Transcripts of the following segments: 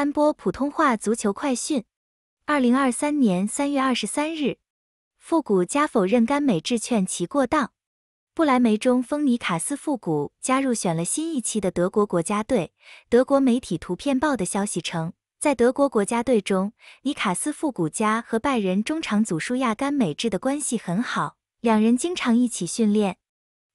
三播普通话足球快讯，二零二三年三月二十三日，复古加否认甘美致劝其过当。不莱梅中锋尼卡斯复古加入选了新一期的德国国家队。德国媒体《图片报》的消息称，在德国国家队中，尼卡斯复古加和拜仁中场祖舒亚甘美智的关系很好，两人经常一起训练。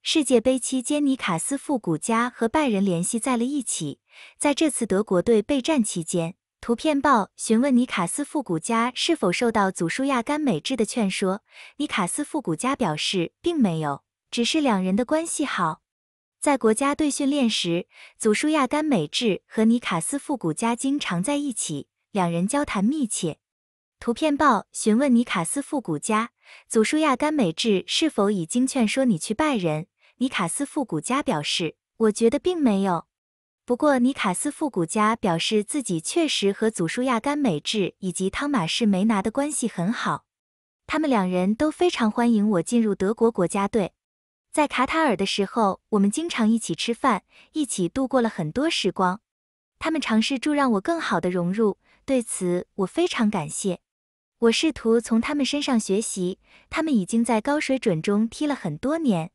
世界杯期间，尼卡斯复古加和拜仁联系在了一起。在这次德国队备战期间，《图片报》询问尼卡斯·富古加是否受到祖舒亚·甘美治的劝说，尼卡斯·富古加表示并没有，只是两人的关系好。在国家队训练时，祖舒亚·甘美治和尼卡斯·富古加经常在一起，两人交谈密切。《图片报》询问尼卡斯·富古加，祖舒亚·甘美治是否已经劝说你去拜仁，尼卡斯·富古加表示，我觉得并没有。不过，尼卡斯复古家表示，自己确实和祖舒亚甘美智以及汤马士梅拿的关系很好。他们两人都非常欢迎我进入德国国家队。在卡塔尔的时候，我们经常一起吃饭，一起度过了很多时光。他们尝试助让我更好的融入，对此我非常感谢。我试图从他们身上学习，他们已经在高水准中踢了很多年。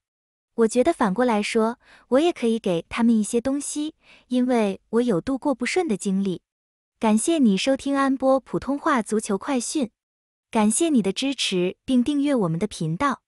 我觉得反过来说，我也可以给他们一些东西，因为我有度过不顺的经历。感谢你收听安波普通话足球快讯，感谢你的支持并订阅我们的频道。